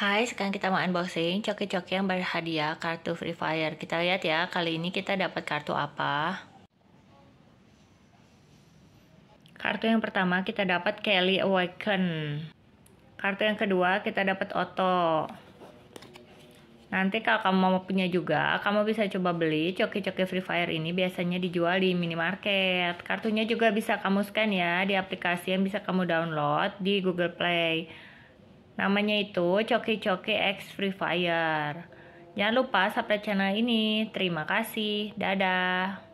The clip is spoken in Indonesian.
Hai, sekarang kita mau unboxing coki-coki yang berhadiah kartu Free Fire. Kita lihat ya, kali ini kita dapat kartu apa. Kartu yang pertama kita dapat Kelly Awaken. Kartu yang kedua kita dapat Otto. Nanti kalau kamu mau punya juga, kamu bisa coba beli coki-coki Free Fire ini biasanya dijual di minimarket. Kartunya juga bisa kamu scan ya di aplikasi yang bisa kamu download di Google Play. Namanya itu Coki-Coki X Free Fire. Jangan lupa subscribe channel ini. Terima kasih. Dadah.